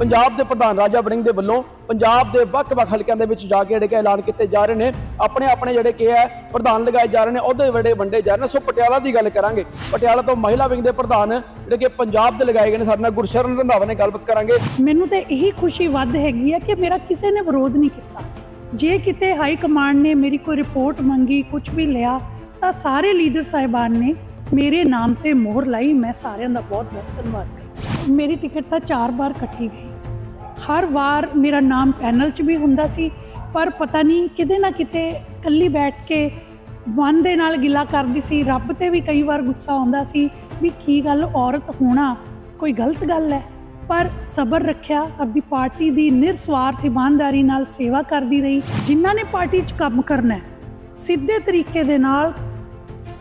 ਪੰਜਾਬ ਦੇ ਪ੍ਰਧਾਨ ਰਾਜਾ ਵੜਿੰਗ ਦੇ ਵੱਲੋਂ ਪੰਜਾਬ ਦੇ ਵੱਖ-ਵੱਖ ਹਲਕਿਆਂ ਦੇ ਵਿੱਚ ਜਾ ਕੇ ਜਿਹੜੇ ਕਿ ਐਲਾਨ ਕੀਤੇ ਜਾ ਰਹੇ ਨੇ ਆਪਣੇ ਆਪਣੇ ਜਿਹੜੇ ਕਿ ਹੈ ਪ੍ਰਧਾਨ ਲਗਾਏ ਜਾ ਰਹੇ ਨੇ ਉਹਦੇ ਵੜੇ ਵੰਡੇ ਜਾ ਰਹੇ ਨੇ ਸੋ ਪਟਿਆਲਾ ਦੀ ਗੱਲ ਕਰਾਂਗੇ ਪਟਿਆਲਾ ਤੋਂ ਮਹਿਲਾ ਵਿੰਗ ਦੇ ਪ੍ਰਧਾਨ ਜਿਹੜੇ ਕਿ ਪੰਜਾਬ ਦੇ ਲਗਾਏ ਗਏ ਨੇ ਸਾਡੇ ਨਾਲ ਗੁਰਸ਼ਰਨ ਰੰਧਾਵਾ ਨੇ ਗੱਲਬਾਤ ਕਰਾਂਗੇ ਮੈਨੂੰ ਤੇ ਇਹੀ ਖੁਸ਼ੀ ਵੱਧ ਹੈਗੀ ਹੈ ਕਿ ਮੇਰਾ ਕਿਸੇ ਨੇ ਵਿਰੋਧ ਨਹੀਂ ਕੀਤਾ ਜੇ ਕਿਤੇ ਹਾਈ ਕਮਾਂਡ ਨੇ ਮੇਰੀ ਕੋਈ ਰਿਪੋਰਟ ਮੰਗੀ ਕੁਝ ਵੀ ਲਿਆ ਤਾਂ ਸਾਰੇ ਲੀਡਰ ਸਾਹਿਬਾਨ ਨੇ ਮੇਰੇ ਨਾਮ ਤੇ ਮੋਹਰ ਲਾਈ ਮੈਂ ਸਾਰਿਆਂ ਦਾ ਬਹੁਤ ਬਹੁਤ ਧੰਨਵਾਦ ਕਰਦੀ ਮੇਰੀ ਟਿਕਟ ਤਾਂ 4 ਵਾਰ ਕੱਟੀ ਗਈ ਹਰ ਵਾਰ ਮੇਰਾ ਨਾਮ ਪੈਨਲ 'ਚ ਵੀ ਹੁੰਦਾ ਸੀ ਪਰ ਪਤਾ ਨਹੀਂ ਕਿਤੇ ਨਾ ਕਿਤੇ ਇਕੱਲੀ ਬੈਠ ਕੇ ਮਨ ਦੇ ਨਾਲ ਗਿਲਾ ਕਰਦੀ ਸੀ ਰੱਬ ਤੇ ਵੀ ਕਈ ਵਾਰ ਗੁੱਸਾ ਆਉਂਦਾ ਸੀ ਵੀ ਕੀ ਗੱਲ ਔਰਤ ਹੋਣਾ ਕੋਈ ਗਲਤ ਗੱਲ ਹੈ ਪਰ ਸਬਰ ਰੱਖਿਆ ਆਪਣੀ ਪਾਰਟੀ ਦੀ ਨਿਰਸਵਾਰਥ ਇਮਾਨਦਾਰੀ ਨਾਲ ਸੇਵਾ ਕਰਦੀ ਰਹੀ ਜਿਨ੍ਹਾਂ ਨੇ ਪਾਰਟੀ 'ਚ ਕੰਮ ਕਰਨਾ ਹੈ ਸਿੱਧੇ ਤਰੀਕੇ ਦੇ ਨਾਲ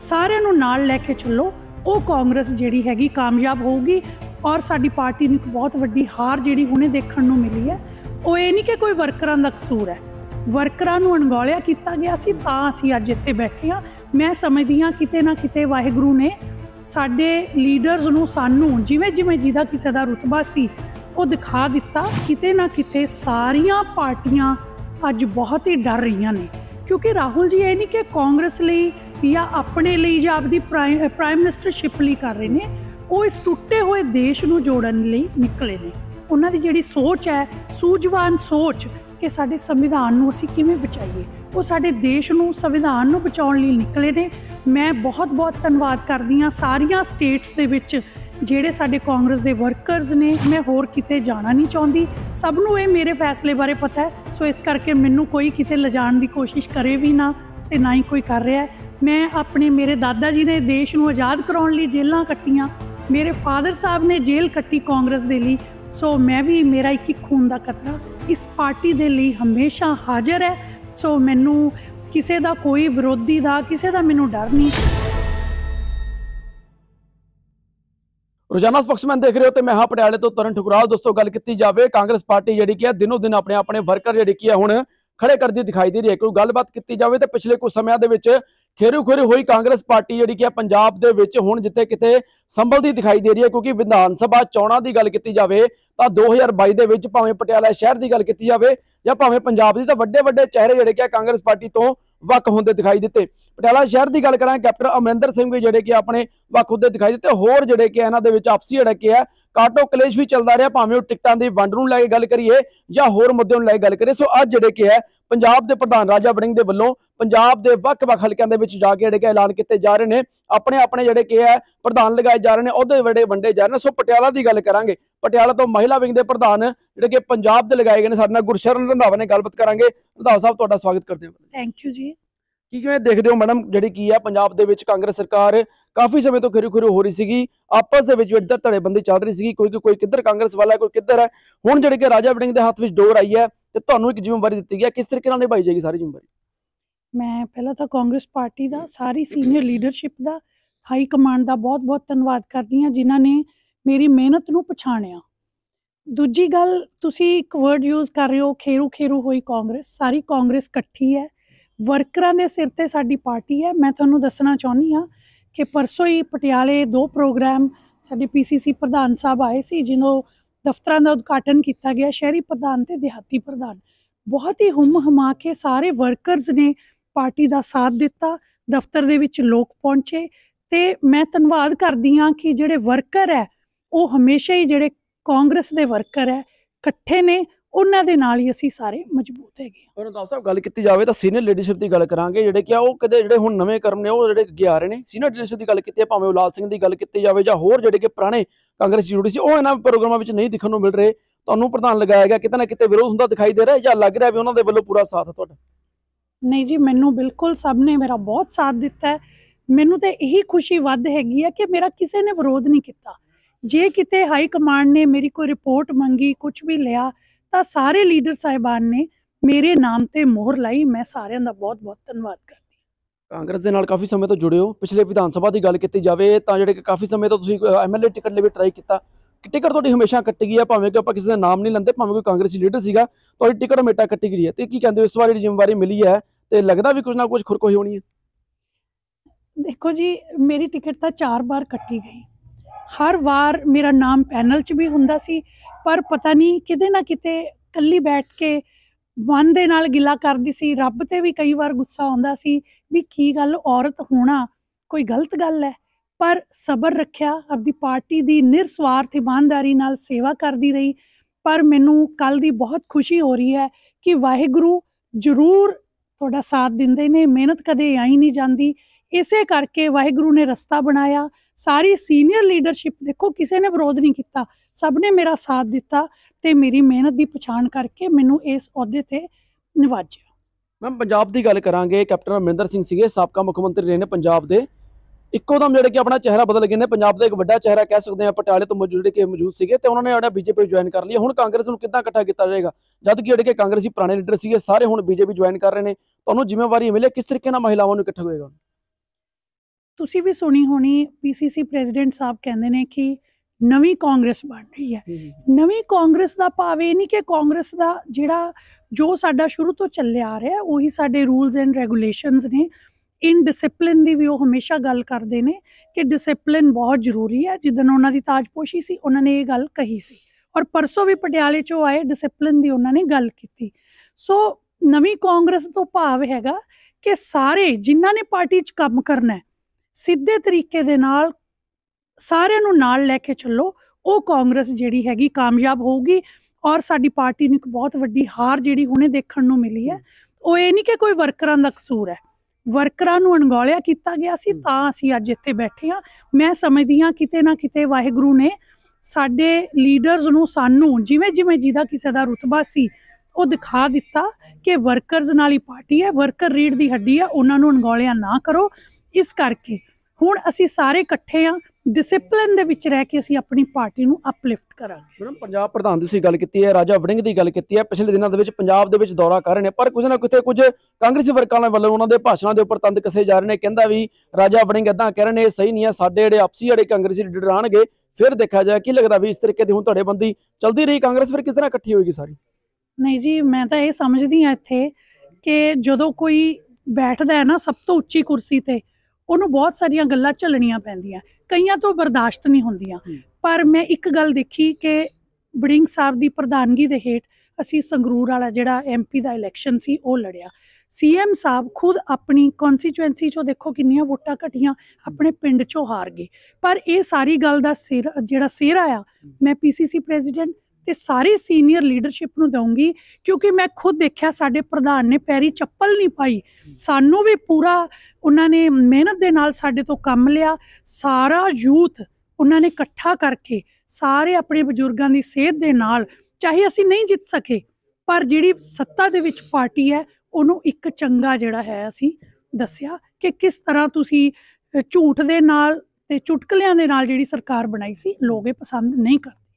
ਸਾਰਿਆਂ ਨੂੰ ਨਾਲ ਲੈ ਕੇ ਚੱਲੋ ਉਹ ਕਾਂਗਰਸ ਜਿਹੜੀ ਹੈਗੀ ਕਾਮਯਾਬ ਹੋਊਗੀ ਔਰ ਸਾਡੀ ਪਾਰਟੀ ਨੂੰ ਇੱਕ ਬਹੁਤ ਵੱਡੀ ਹਾਰ ਜਿਹੜੀ ਹੁਣੇ ਦੇਖਣ ਨੂੰ ਮਿਲੀ ਹੈ ਉਹ ਇਹ ਨਹੀਂ ਕਿ ਕੋਈ ਵਰਕਰਾਂ ਦਾ ਕਸੂਰ ਹੈ ਵਰਕਰਾਂ ਨੂੰ ਅਣਗੌਲਿਆ ਕੀਤਾ ਗਿਆ ਸੀ ਤਾਂ ਅਸੀਂ ਅੱਜ ਇੱਥੇ ਬੈਠੇ ਹਾਂ ਮੈਂ ਸਮਝਦੀ ਹਾਂ ਕਿਤੇ ਨਾ ਕਿਤੇ ਵਾਹਿਗੁਰੂ ਨੇ ਸਾਡੇ ਲੀਡਰਸ ਨੂੰ ਸਾਨੂੰ ਜਿਵੇਂ ਜਿਵੇਂ ਜਿਹਦਾ ਕਿਸੇ ਦਾ ਰੁਤਬਾ ਸੀ ਉਹ ਦਿਖਾ ਦਿੱਤਾ ਕਿਤੇ ਨਾ ਕਿਤੇ ਸਾਰੀਆਂ ਪਾਰਟੀਆਂ ਅੱਜ ਬਹੁਤ ਹੀ ਡਰ ਰਹੀਆਂ ਨੇ ਕਿਉਂਕਿ ਰਾਹੁਲ ਜੀ ਇਹ ਨਹੀਂ ਕਿ ਕਾਂਗਰਸ ਲਈ ਜਾਂ ਆਪਣੇ ਲਈ ਜਾਂ ਆਪਦੀ ਪ੍ਰਾਈਮ ਮਿਨਿਸਟਰਸ਼ਿਪ ਲਈ ਕਰ ਰਹੇ ਨੇ ਉਹ ਇਸ ਟੁੱਟੇ ਹੋਏ ਦੇਸ਼ ਨੂੰ ਜੋੜਨ ਲਈ ਨਿਕਲੇ ਨੇ ਉਹਨਾਂ ਦੀ ਜਿਹੜੀ ਸੋਚ ਹੈ ਸੂਝਵਾਨ ਸੋਚ ਕਿ ਸਾਡੇ ਸੰਵਿਧਾਨ ਨੂੰ ਅਸੀਂ ਕਿਵੇਂ ਬਚਾਈਏ ਉਹ ਸਾਡੇ ਦੇਸ਼ ਨੂੰ ਸੰਵਿਧਾਨ ਨੂੰ ਬਚਾਉਣ ਲਈ ਨਿਕਲੇ ਨੇ ਮੈਂ ਬਹੁਤ-ਬਹੁਤ ਧੰਨਵਾਦ ਕਰਦੀ ਹਾਂ ਸਾਰੀਆਂ ਸਟੇਟਸ ਦੇ ਵਿੱਚ ਜਿਹੜੇ ਸਾਡੇ ਕਾਂਗਰਸ ਦੇ ਵਰਕਰਸ ਨੇ ਮੈਂ ਹੋਰ ਕਿਤੇ ਜਾਣਾ ਨਹੀਂ ਚਾਹੁੰਦੀ ਸਭ ਨੂੰ ਇਹ ਮੇਰੇ ਫੈਸਲੇ ਬਾਰੇ ਪਤਾ ਹੈ ਸੋ ਇਸ ਕਰਕੇ ਮੈਨੂੰ ਕੋਈ ਕਿਤੇ ਲਿਜਾਣ ਦੀ ਕੋਸ਼ਿਸ਼ ਕਰੇ ਵੀ ਨਾ ਤੇ ਨਾ ਹੀ ਕੋਈ ਕਰ ਰਿਹਾ ਮੈਂ ਆਪਣੇ ਮੇਰੇ ਦਾਦਾ ਜੀ ਨੇ ਦੇਸ਼ ਨੂੰ ਆਜ਼ਾਦ ਕਰਾਉਣ ਲਈ ਜੇਲ੍ਹਾਂ ਕੱਟੀਆਂ ਮੇਰੇ ਫਾਦਰ ਸਾਹਿਬ ਨੇ ਜੇਲ੍ਹ ਕੱਟੀ ਕਾਂਗਰਸ ਦੇ ਲਈ ਸੋ ਮੈਂ ਵੀ ਮੇਰਾ ਇੱਕ ਇੱਕ ਖੂਨ ਦਾ ਕਤਰਾ ਇਸ ਪਾਰਟੀ ਦੇ ਲਈ ਹਮੇਸ਼ਾ ਹਾਜ਼ਰ ਹੈ ਸੋ ਮੈਨੂੰ ਕਿਸੇ ਦਾ ਕੋਈ ਵਿਰੋਧੀ ਦਾ ਕਿਸੇ ਦਾ ਮੈਨੂੰ ਡਰ ਨਹੀਂ ਰੋਜ਼ਾਨਾ ਸਪੋਕਸਮੈਨ ਦੇਖ ਰਹੇ ਹੋ ਤੇ ਮੈਂ ਹਾਂ ਪਟਿਆਲੇ ਤੋਂ ਤਰਨ ਠੁਕਰਾਲ ਦੋਸਤੋ ਗੱਲ ਕੀਤੀ ਜਾਵੇ ਕਾਂਗਰਸ ਪਾਰਟੀ ਜਿਹੜੀ ਕਿ ਹੈ ਦਿਨੋ ਦਿਨ ਆਪਣੇ ਆਪਣੇ ਵਰਕਰ ਜਿਹੜੀ ਕਿ ਹੈ ਹੁਣ ਖੜੇ ਕਰਦੀ ਦਿਖਾਈ ਦੇ ਰਹੀ ਹੈ ਕੋਈ ਗੱਲਬਾਤ ਕੀਤੀ ਜਾਵੇ ਤੇ ਪਿਛਲੇ ਕੁਝ ਸਮਿਆਂ ਦੇ ਵਿੱਚ ਖੇਰੂ ਖੇਰੂ ਹੋਈ ਕਾਂਗਰਸ ਪਾਰਟੀ ਜਿਹੜੀ ਕਿ ਹੈ ਪੰਜਾਬ ਦੇ ਵਿੱਚ ਹੁਣ ਜਿੱਥੇ ਕਿਤੇ ਸੰਭਲਦੀ ਦਿਖਾਈ ਦੇ ਰਹੀ ਹੈ ਕਿਉਂਕਿ ਵਿਧਾਨ ਸਭਾ ਚੋਣਾਂ ਦੀ ਗੱਲ ਕੀਤੀ ਜਾਵੇ ਤਾਂ 2022 ਦੇ ਵਿੱਚ ਭਾਵੇਂ ਪਟਿਆਲਾ ਸ਼ਹਿਰ ਦੀ ਗੱਲ ਕੀਤੀ ਜਾਵੇ ਜਾਂ ਭਾਵੇਂ ਪੰਜਾਬ ਦੀ ਤਾਂ ਵੱਡੇ ਵੱਡੇ ਚਿਹਰੇ ਜਿਹੜੇ ਕਿ ਕਾਂਗਰਸ ਪਾਰਟੀ ਤੋਂ ਵੱਖ ਹੁੰਦੇ ਦਿਖਾਈ ਦਿੱਤੇ ਪਟਿਆਲਾ ਸ਼ਹਿਰ ਦੀ ਗੱਲ ਕਰਾਂ ਕੈਪਟਨ ਅਮਰਿੰਦਰ ਸਿੰਘ ਵੀ ਜਿਹੜੇ ਕਿ ਆਪਣੇ ਵੱਖ ਹੁੰਦੇ ਦਿਖਾਈ ਦਿੱਤੇ ਹੋਰ ਜਿਹੜੇ ਕਿ ਇਹਨਾਂ ਦੇ ਵਿੱਚ ਆਪਸੀ ਅੜਕੇ ਕਿ ਹੈ ਕਾਟੋ ਕਲੇਸ਼ ਵੀ ਚੱਲਦਾ ਰਿਹਾ ਭਾਵੇਂ ਉਹ ਟਿਕਟਾਂ ਦੀ ਵੰਡ ਨੂੰ ਲੈ ਕੇ ਗੱਲ ਕਰੀਏ ਜਾਂ ਹੋਰ ਮੁੱਦੇ ਨੂੰ ਲੈ ਕੇ ਗੱਲ ਕਰੀਏ ਸੋ ਅੱਜ ਜਿਹੜੇ ਕਿ ਹੈ ਪੰਜਾਬ ਦੇ ਪ੍ਰਧਾਨ ਰਾਜਾ ਵੜਿੰਗ ਦੇ ਵੱਲੋਂ ਪੰਜਾਬ ਦੇ ਵੱਖ-ਵੱਖ ਹਲਕਿਆਂ ਦੇ ਵਿੱਚ ਜਾ ਕੇ ਜਿਹੜੇ ਕਿ ਐਲਾਨ ਕੀਤੇ ਜਾ ਰਹੇ ਨੇ ਆਪਣੇ ਆਪਣੇ ਜਿਹੜੇ ਕਿ ਹੈ ਪ੍ਰਧਾਨ ਲਗਾਏ ਜਾ ਰਹੇ ਨੇ ਉਹਦੇ ਵੱਡੇ ਵੰਡੇ ਜਾ ਰਹੇ ਨੇ ਸੋ ਪਟਿਆਲਾ ਦੀ ਗੱਲ ਕਰਾਂਗੇ ਪਟਿਆਲਾ ਤੋਂ ਮਹਿਲਾ ਵਿੰਗ ਦੇ ਪ੍ਰਧਾਨ ਜਿਹੜੇ ਕਿ ਪੰਜਾਬ ਦੇ ਲਗਾਏ ਗਏ ਨੇ ਸਾਡੇ ਨਾਲ ਗੁਰਸ਼ਰਨ ਰੰਧਾਵਾ ਨੇ ਗੱਲਬਾਤ ਕਰਾਂਗੇ ਰੰਧਾਵਾ ਸਾਹਿਬ ਤੁਹਾਡਾ ਸਵਾਗਤ ਕਰਦੇ ਹਾਂ ਥੈਂਕ ਯੂ ਜੀ ਕੀ ਕਿਵੇਂ ਦੇਖਦੇ ਹੋ ਮੈਡਮ ਜਿਹੜੀ ਕੀ ਹੈ ਪੰਜਾਬ ਦੇ ਵਿੱਚ ਕਾਂਗਰਸ ਸਰਕਾਰ ਕਾਫੀ ਸਮੇਂ ਤੋਂ ਖਿਰੂ ਖਿਰੂ ਹੋ ਰਹੀ ਸੀਗੀ ਆਪਸ ਦੇ ਵਿੱਚ ਧੜੇ ਧੜੇਬੰਦੀ ਚੱਲ ਰਹੀ ਸੀਗੀ ਕੋਈ ਕੋਈ ਕਿੱਧਰ ਕਾਂਗਰਸ ਵਾਲਾ ਕੋਈ ਕਿੱਧਰ ਹੈ ਹੁਣ ਜਿਹੜੇ ਕਿ ਰਾਜਾ ਵੜਿੰਗ ਦੇ ਹੱਥ ਵਿੱਚ ਡੋਰ ਆਈ ਹੈ ਤੇ ਤੁਹਾਨੂੰ ਇੱਕ ਜ਼ਿੰਮੇਵਾਰੀ ਦਿੱਤੀ ਗਈ ਹੈ ਕਿਸ ਤਰੀਕੇ ਨਾਲ ਨਿਭਾਈ ਜਾਏਗੀ ਸਾਰੀ ਜ਼ਿੰਮੇਵਾਰੀ ਮੈਂ ਪਹਿਲਾਂ ਤਾਂ ਕਾਂਗਰਸ ਪਾਰਟੀ ਦਾ ਸਾਰੀ ਸੀਨੀਅਰ ਲੀਡਰਸ਼ਿਪ ਦਾ ਹਾਈ ਕਮਾਂਡ ਦਾ ਬਹੁਤ ਬਹੁਤ ਧੰਨਵਾਦ ਕਰਦੀ ਹਾਂ ਜਿਨ੍ਹਾਂ ਨੇ ਮੇਰੀ ਮਿਹਨਤ ਨੂੰ ਪਛਾਣਿਆ ਦੂਜੀ ਗੱਲ ਤੁਸੀਂ ਇੱਕ ਵਰਡ ਯੂਜ਼ ਕਰ ਰਹੇ ਹੋ ਖੇਰੂ ਖੇਰੂ ਹੋਈ ਕਾਂਗਰਸ ਸਾਰੀ ਕਾਂਗਰਸ ਇਕੱਠੀ ਹੈ ਵਰਕਰਾਂ ਦੇ ਸਿਰ ਤੇ ਸਾਡੀ ਪਾਰਟੀ ਹੈ ਮੈਂ ਤੁਹਾਨੂੰ ਦੱਸਣਾ ਚਾਹੁੰਦੀ ਹਾਂ ਕਿ ਪਰਸੋਂ ਹੀ ਪਟਿਆਲੇ ਦੋ ਪ੍ਰੋਗਰਾਮ ਸਾਡੇ ਪੀਸੀਸੀ ਪ੍ਰਧਾਨ ਸਾਹਿਬ ਆਏ ਸੀ ਜਿਨ੍ਹਾਂ ਦਫ਼ਤਰਾਂ ਦਾ ਉਦਘਾਟਨ ਕੀਤਾ ਗਿਆ ਸ਼ਹਿਰੀ ਪ੍ਰਧਾਨ ਤੇ ਦਿਹਾਤੀ ਪ੍ਰਧਾਨ ਬਹੁਤ ਹੀ ਹਮ ਹਮਾ ਕੇ ਸਾਰੇ ਵਰਕਰਸ ਨੇ ਪਾਰਟੀ ਦਾ ਸਾਥ ਦਿੱਤਾ ਦਫ਼ਤਰ ਦੇ ਵਿੱਚ ਲੋਕ ਪਹੁੰਚੇ ਤੇ ਮੈਂ ਧੰਨਵਾਦ ਕਰਦੀ ਹਾਂ ਕਿ ਜਿਹੜੇ ਵਰਕਰ ਹੈ ਉਹ ਹਮੇਸ਼ਾ ਹੀ ਜਿਹੜੇ ਕਾਂਗਰਸ ਦੇ ਵਰਕਰ ਹੈ ਇਕੱਠੇ ਨੇ ਉਹਨਾਂ ਦੇ ਨਾਲ ਹੀ ਅਸੀਂ ਸਾਰੇ ਮਜ਼ਬੂਤ ਹੈਗੇ ਹਾਂ ਉਹਨਾਂ ਦਾ ਸਾਹਿਬ ਗੱਲ ਕੀਤੀ ਜਾਵੇ ਤਾਂ ਸੀਨੀਅਰ ਲੀਡਰਸ਼ਿਪ ਦੀ ਗੱਲ ਕਰਾਂਗੇ ਜਿਹੜੇ ਕਿ ਆ ਉਹ ਕਦੇ ਜਿਹੜੇ ਹੁਣ ਨਵੇਂ ਕਰਮ ਨੇ ਉਹ ਜਿਹੜੇ ਗਿਆ ਆ ਰਹੇ ਨੇ ਸੀਨੀਅਰ ਲੀਡਰਸ਼ਿਪ ਦੀ ਗੱਲ ਕੀਤੀ ਹੈ ਭਾਵੇਂ ਉਲਾਲ ਸਿੰਘ ਦੀ ਗੱਲ ਕੀਤੀ ਜਾਵੇ ਜਾਂ ਹੋਰ ਜਿਹੜੇ ਕਿ ਪੁਰਾਣੇ ਕਾਂਗਰਸ ਜੁੜੀ ਸੀ ਉਹ ਇਹਨਾਂ ਪ੍ਰੋਗਰਾਮਾਂ ਵਿੱਚ ਨਹੀਂ ਦਿਖਣ ਨੂੰ ਮਿਲ ਰਹੇ ਤੁਹਾਨੂੰ ਪ੍ਰਧਾਨ ਲਗਾਇਆ ਗਿਆ ਕਿਤੇ ਨਾ ਕਿਤੇ ਵਿਰੋਧ ਹੁੰਦਾ ਦਿਖਾਈ ਦੇ ਰਿਹਾ ਜਾਂ ਲੱਗ ਰਿਹਾ ਵੀ ਉਹਨਾਂ ਦੇ ਵੱਲੋਂ ਪੂਰਾ ਸਾਥ ਹੈ ਤੁਹਾਡਾ ਨਹੀਂ ਜੀ ਮੈਨੂੰ ਬਿਲਕੁਲ ਸਭ ਨੇ ਮੇਰਾ ਬਹੁਤ ਸਾਥ ਦਿੱਤਾ ਹੈ ਮੈਨੂੰ ਤੇ ਇਹੀ ਖੁਸ਼ੀ ਵੱਧ ਹੈਗੀ ਹੈ ਕਿ ਮੇਰਾ ਕਿਸੇ ਨੇ ਵਿਰੋਧ ਨਹੀਂ ਕੀਤਾ ਜੇ ਕਿਤੇ ਹਾਈ ਕਮਾਂਡ ਨੇ ਮੇਰੀ ਕੋਈ ਰਿਪੋਰਟ ਮੰਗੀ ਕੁਝ ਵੀ ਲਿਆ ਤਾਂ ਸਾਰੇ ਲੀਡਰ ਸਾਹਿਬਾਨ ਨੇ ਮੇਰੇ ਨਾਮ ਤੇ ਮੋਹਰ ਲਾਈ ਮੈਂ ਸਾਰਿਆਂ ਦਾ ਬਹੁਤ ਬਹੁਤ ਧੰਨਵਾਦ ਕਰਦੀ ਕਾਂਗਰਸ ਦੇ ਨਾਲ ਕਾਫੀ ਸਮੇਂ ਤੋਂ ਜੁੜੇ ਹੋ ਪਿਛਲੇ ਵਿਧਾਨ ਸਭਾ ਦੀ ਗੱਲ ਕੀਤੀ ਜਾਵੇ ਤਾਂ ਜਿਹੜੇ ਕਿ ਕਾਫੀ ਸਮੇਂ ਤੋਂ ਤੁਸੀਂ ਐਮਐਲਏ ਟਿਕਟ ਲਈ ਵੀ ਟਰਾਈ ਕੀਤਾ ਟਿਕਟ ਤੁਹਾਡੀ ਹਮੇਸ਼ਾ ਕੱਟ ਗਈ ਹੈ ਭਾਵੇਂ ਕਿ ਆਪਾਂ ਕਿਸੇ ਦਾ ਨਾਮ ਨਹੀਂ ਲੈਂਦੇ ਭਾਵੇਂ ਕੋਈ ਕਾਂਗਰਸੀ ਲੀਡਰ ਸੀਗਾ ਤੁਹਾਡੀ ਟਿਕਟ ਮੇਟਾ ਕੱਟੀ ਗਈ ਹੈ ਤੇ ਕੀ ਕਹਿੰਦੇ ਹੋ ਇਸ ਵਾਰ ਜਿਹੜੀ ਜ਼ਿੰਮੇਵਾਰੀ ਮਿਲੀ ਹੈ ਤੇ ਲੱਗਦਾ ਵੀ ਕੁਝ ਨਾ ਕੁਝ ਖੁਰਕੋਹੀ ਹੋਣੀ ਹੈ ਦੇਖੋ ਜੀ ਮੇਰੀ ਟਿਕਟ ਤਾਂ 4 ਵਾਰ ਕੱਟੀ ਗਈ ਹਰ ਵਾਰ ਮੇਰਾ ਨਾਮ ਪੈਨਲ 'ਚ ਵੀ ਹੁੰਦਾ ਸੀ ਪਰ ਪਤਾ ਨਹੀਂ ਕਿਤੇ ਨਾ ਕਿਤੇ ਕੱਲੀ ਬੈਠ ਕੇ ਮਨ ਦੇ ਨਾਲ ਗਿਲਾ ਕਰਦੀ ਸੀ ਰੱਬ ਤੇ ਵੀ ਕਈ ਵਾਰ ਗੁੱਸਾ ਆਉਂਦਾ ਸੀ ਵੀ ਕੀ ਗੱਲ ਔਰਤ ਹੋਣਾ ਕੋਈ ਗਲਤ ਗੱਲ ਹੈ ਪਰ ਸਬਰ ਰੱਖਿਆ ਆਪਣੀ ਪਾਰਟੀ ਦੀ ਨਿਰਸਵਾਰਥ ਇਮਾਨਦਾਰੀ ਨਾਲ ਸੇਵਾ ਕਰਦੀ ਰਹੀ ਪਰ ਮੈਨੂੰ ਕੱਲ ਦੀ ਬਹੁਤ ਖੁਸ਼ੀ ਹੋ ਰਹੀ ਹੈ ਕਿ ਵਾਹਿਗੁਰੂ ਜ਼ਰੂਰ ਤੁਹਾਡਾ ਸਾਥ ਦਿੰਦੇ ਨੇ ਮਿਹਨਤ ਕਦੇ ਆਈ ਨਹੀਂ ਜਾਂਦੀ ਇਸੇ ਕਰਕੇ ਵਾਹਿਗੁਰੂ ਨੇ ਰਸਤਾ ਬਣਾਇਆ ਸਾਰੀ ਸੀਨੀਅਰ ਲੀਡਰਸ਼ਿਪ ਦੇਖੋ ਕਿਸੇ ਨੇ ਵਿਰੋਧ ਨਹੀਂ ਕੀਤਾ ਸਭ ਨੇ ਮੇਰਾ ਸਾਥ ਦਿੱਤਾ ਤੇ ਮੇਰੀ ਮਿਹਨਤ ਦੀ ਪਛਾਣ ਕਰਕੇ ਮੈਨੂੰ ਇਸ ਅਹੁਦੇ ਤੇ ਨਿਵਾਜਿਆ ਮੈਂ ਪੰਜਾਬ ਦੀ ਗੱਲ ਕਰਾਂਗੇ ਕੈਪਟਨ ਅਮਰਿੰਦਰ ਸਿੰਘ ਸੀਗੇ ਸਾਬਕਾ ਮੁੱਖ ਮੰਤਰੀ ਰਹੇ ਨੇ ਪੰਜਾਬ ਦੇ ਇੱਕੋ ਦਮ ਜਿਹੜੇ ਕਿ ਆਪਣਾ ਚਿਹਰਾ ਬਦਲ ਗਏ ਨੇ ਪੰਜਾਬ ਦਾ ਇੱਕ ਵੱਡਾ ਚਿਹਰਾ ਕਹਿ ਸਕਦੇ ਆ ਪਟਿਆਲੇ ਤੋਂ ਜਿਹੜੇ ਕਿ ਮੌਜੂਦ ਸੀਗੇ ਤੇ ਉਹਨਾਂ ਨੇ ਆੜਾ ਬੀਜੇਪੀ ਜੁਆਇਨ ਕਰ ਲਿਆ ਹੁਣ ਕਾਂਗਰਸ ਨੂੰ ਕਿੱਦਾਂ ਇਕੱਠਾ ਕੀਤਾ ਜਾਏਗਾ ਜਦ ਕਿ ਜਿਹੜੇ ਕਿ ਕਾਂਗਰਸੀ ਪੁਰਾਣੇ ਲੀਡਰ ਸੀਗੇ ਸਾਰੇ ਹੁਣ ਬੀਜੇਪੀ ਜੁਆਇਨ ਕਰ ਰਹੇ ਨੇ ਤੁਹਾਨੂੰ ਜ਼ਿੰਮੇਵਾਰੀ ਮਿਲੇ ਕਿਸ ਤਰੀਕੇ ਨਾਲ ਮਹਿਲਾਵਾਂ ਨੂੰ ਇਕੱਠਾ ਹੋਏਗਾ ਤੁਸੀਂ ਵੀ ਸੁਣੀ ਹੋਣੀ ਪੀਸੀਸੀ ਪ੍ਰੈਜ਼ੀਡੈਂਟ ਸਾਹਿਬ ਕਹਿੰਦੇ ਨੇ ਕਿ ਨਵੀਂ ਕਾਂਗਰਸ ਬਣ ਰਹੀ ਹੈ ਨਵੀਂ ਕਾਂਗਰਸ ਦਾ ਭਾਵ ਇਹ ਨਹੀਂ ਕਿ ਕਾਂਗਰਸ ਦਾ ਜਿਹੜਾ ਜੋ ਸਾਡਾ ਸ਼ੁਰੂ ਤੋਂ ਚੱਲਿਆ ਆ ਰਿਹਾ ਉਹੀ ਸਾਡੇ ਰੂਲਸ ਐਂਡ ਰੈਗੂਲੇਸ਼ਨਸ ਨੇ ਇਨ ਡਿਸਪਲਿਨ ਦੀ ਵੀ ਉਹ ਹਮੇਸ਼ਾ ਗੱਲ ਕਰਦੇ ਨੇ ਕਿ ਡਿਸਪਲਿਨ ਬਹੁਤ ਜ਼ਰੂਰੀ ਹੈ ਜਿੱਦਨ ਉਹਨਾਂ ਦੀ ਤਾਜਪੋਸ਼ੀ ਸੀ ਉਹਨਾਂ ਨੇ ਇਹ ਗੱਲ ਕਹੀ ਸੀ ਔਰ ਪਰਸੋਂ ਵੀ ਪਟਿਆਲੇ 'ਚੋਂ ਆਏ ਡਿਸਪਲਿਨ ਦੀ ਉਹਨਾਂ ਨੇ ਗੱਲ ਕੀਤੀ ਸੋ ਨਵੀਂ ਕਾਂਗਰਸ ਤੋਂ ਭਾਵ ਹੈਗਾ ਕਿ ਸਾਰੇ ਜਿਨ੍ਹਾਂ ਨੇ ਪਾਰਟੀ 'ਚ ਕੰਮ ਕਰਨਾ ਹੈ ਸਿੱਧੇ ਤਰੀਕੇ ਦੇ ਨਾਲ ਸਾਰਿਆਂ ਨੂੰ ਨਾਲ ਲੈ ਕੇ ਚੱਲੋ ਉਹ ਕਾਂਗਰਸ ਜਿਹੜੀ ਹੈਗੀ ਕਾਮਯਾਬ ਹੋਊਗੀ ਔਰ ਸਾਡੀ ਪਾਰਟੀ ਨੂੰ ਇੱਕ ਬਹੁਤ ਵੱਡੀ ਹਾਰ ਜਿਹੜੀ ਹੁਣੇ ਦੇਖਣ ਨੂੰ ਮਿਲੀ ਹੈ ਉਹ ਇਹ ਨਹੀਂ ਕਿ ਕੋਈ ਵਰਕਰਾਂ ਦਾ ਕਸੂਰ ਹੈ ਵਰਕਰਾਂ ਨੂੰ ਅਣਗੌਲਿਆ ਕੀਤਾ ਗਿਆ ਸੀ ਤਾਂ ਅਸੀਂ ਅੱਜ ਇੱਥੇ ਬੈਠੇ ਆ ਮੈਂ ਸਮਝਦੀ ਆ ਕਿਤੇ ਨਾ ਕਿਤੇ ਵਾਹਿਗੁਰੂ ਨੇ ਸਾਡੇ ਲੀਡਰਸ ਨੂੰ ਸਾਨੂੰ ਜਿਵੇਂ ਜਿਵੇਂ ਜਿਹਦਾ ਕਿਸੇ ਦਾ ਰੁਤਬਾ ਸੀ ਉਹ ਦਿਖਾ ਦਿੱਤਾ ਕਿ ਵਰਕਰਸ ਨਾਲ ਹੀ ਪਾਰਟੀ ਹੈ ਵਰਕਰ ਰੀਡ ਦੀ ਹੱਡੀ ਹੈ ਉਹਨਾਂ ਨੂੰ ਅਣਗੌਲਿਆ ਨਾ ਕਰੋ ਇਸ ਕਰਕੇ ਹੁਣ ਅਸੀਂ ਸਾਰੇ ਇਕੱਠੇ ਆ ਡਿਸਪਲਿਨ ਦੇ ਵਿੱਚ ਰਹਿ ਕੇ ਅਸੀਂ ਆਪਣੀ ਪਾਰਟੀ ਨੂੰ ਅਪਲਿਫਟ ਕਰਾਂਗੇ ਮੈਡਮ ਪੰਜਾਬ ਪ੍ਰਧਾਨ ਦੀ ਤੁਸੀਂ ਗੱਲ ਕੀਤੀ ਹੈ ਰਾਜਾ ਵੜਿੰਗ ਦੀ ਗੱਲ ਕੀਤੀ ਹੈ ਪਿਛਲੇ ਦਿਨਾਂ ਦੇ ਵਿੱਚ ਪੰਜਾਬ ਦੇ ਵਿੱਚ ਦੌਰਾ ਕਰ ਰਹੇ ਨੇ ਪਰ ਕੁਝ ਨਾ ਕਿਤੇ ਕੁਝ ਕਾਂਗਰਸੀ ਵਰਕਰਾਂ ਵੱਲੋਂ ਉਹਨਾਂ ਦੇ ਭਾਸ਼ਣਾਂ ਦੇ ਉੱਪਰ ਤੰਦ ਕਸੇ ਜਾ ਰਹੇ ਨੇ ਕਹਿੰਦਾ ਵੀ ਰਾਜਾ ਵੜਿੰਗ ਇਦਾਂ ਕਹਿ ਰਹੇ ਨੇ ਸਹੀ ਨਹੀਂ ਹੈ ਸਾਡੇ ਜਿਹੜੇ ਆਪਸੀ ਜਿਹੜੇ ਕਾਂਗਰਸੀ ਲੀਡਰ ਆਣਗੇ ਫਿਰ ਦੇਖਿਆ ਜਾਏ ਕੀ ਲੱਗਦਾ ਵੀ ਇਸ ਤਰੀਕੇ ਦੀ ਹੁਣ ਤੁਹਾਡੇ ਬੰਦੀ ਚਲਦੀ ਰਹੀ ਕਾਂਗਰਸ ਫਿਰ ਕਿਸ ਤਰ੍ਹਾਂ ਇਕੱਠੀ ਹੋਏਗੀ ਸਾਰੀ ਨਹੀਂ ਜੀ ਮੈਂ ਤਾਂ ਇਹ ਸਮਝਦੀ ਆ ਇੱਥੇ ਕਿ ਜਦੋਂ ਕੋਈ ਬੈਠਦਾ ਹੈ ਨਾ ਸਭ ਤੋਂ ਉੱਚੀ ਕੁਰਸੀ ਤੇ ਉਹਨੂੰ ਬਹੁਤ ਸਾਰੀਆਂ ਗੱਲਾਂ ਝੱਲਣੀਆਂ ਪੈਂਦੀਆਂ ਕਈਆਂ ਤੋਂ ਬਰਦਾਸ਼ਤ ਨਹੀਂ ਹੁੰਦੀਆਂ ਪਰ ਮੈਂ ਇੱਕ ਗੱਲ ਦੇਖੀ ਕਿ ਬੜਿੰਗ ਸਾਹਿਬ ਦੀ ਪ੍ਰਧਾਨਗੀ ਦੇ ਹੇਠ ਅਸੀਂ ਸੰਗਰੂਰ ਵਾਲਾ ਜਿਹੜਾ ਐਮਪੀ ਦਾ ਇਲੈਕਸ਼ਨ ਸੀ ਉਹ ਲੜਿਆ ਸੀਐਮ ਸਾਹਿਬ ਖੁਦ ਆਪਣੀ ਕਨਸਟੀਚੁਐਂਸੀ ਚੋਂ ਦੇਖੋ ਕਿੰਨੀਆਂ ਵੋਟਾਂ ਘਟੀਆਂ ਆਪਣੇ ਪਿੰਡ ਚੋਂ ਹਾਰ ਗਏ ਪਰ ਇਹ ਸਾਰੀ ਗੱਲ ਦਾ ਸਿਰ ਜਿਹੜਾ ਸਿਰ ਆ ਮੈਂ ਪੀਸੀਸੀ ਪ੍ਰੈਜ਼ੀਡੈਂਟ ਤੇ ਸਾਰੀ ਸੀਨੀਅਰ ਲੀਡਰਸ਼ਿਪ ਨੂੰ ਦਵਾਂਗੀ ਕਿਉਂਕਿ ਮੈਂ ਖੁਦ ਦੇਖਿਆ ਸਾਡੇ ਪ੍ਰਧਾਨ ਨੇ ਪੈਰੀ ਚੱਪਲ ਨਹੀਂ ਪਾਈ ਸਾਨੂੰ ਵੀ ਪੂਰਾ ਉਹਨਾਂ ਨੇ ਮਿਹਨਤ ਦੇ ਨਾਲ ਸਾਡੇ ਤੋਂ ਕੰਮ ਲਿਆ ਸਾਰਾ ਯੂਥ ਉਹਨਾਂ ਨੇ ਇਕੱਠਾ ਕਰਕੇ ਸਾਰੇ ਆਪਣੇ ਬਜ਼ੁਰਗਾਂ ਦੀ ਸਿਹਤ ਦੇ ਨਾਲ ਚਾਹੇ ਅਸੀਂ ਨਹੀਂ ਜਿੱਤ ਸਕੇ ਪਰ ਜਿਹੜੀ ਸੱਤਾ ਦੇ ਵਿੱਚ ਪਾਰਟੀ ਹੈ ਉਹਨੂੰ ਇੱਕ ਚੰਗਾ ਜਿਹੜਾ ਹੈ ਅਸੀਂ ਦੱਸਿਆ ਕਿ ਕਿਸ ਤਰ੍ਹਾਂ ਤੁਸੀਂ ਝੂਠ ਦੇ ਨਾਲ ਤੇ ਚੁਟਕਲਿਆਂ ਦੇ ਨਾਲ ਜਿਹੜੀ ਸਰਕਾਰ ਬਣਾਈ ਸੀ ਲੋਕ ਇਹ ਪਸੰਦ ਨਹੀਂ ਕਰਦੇ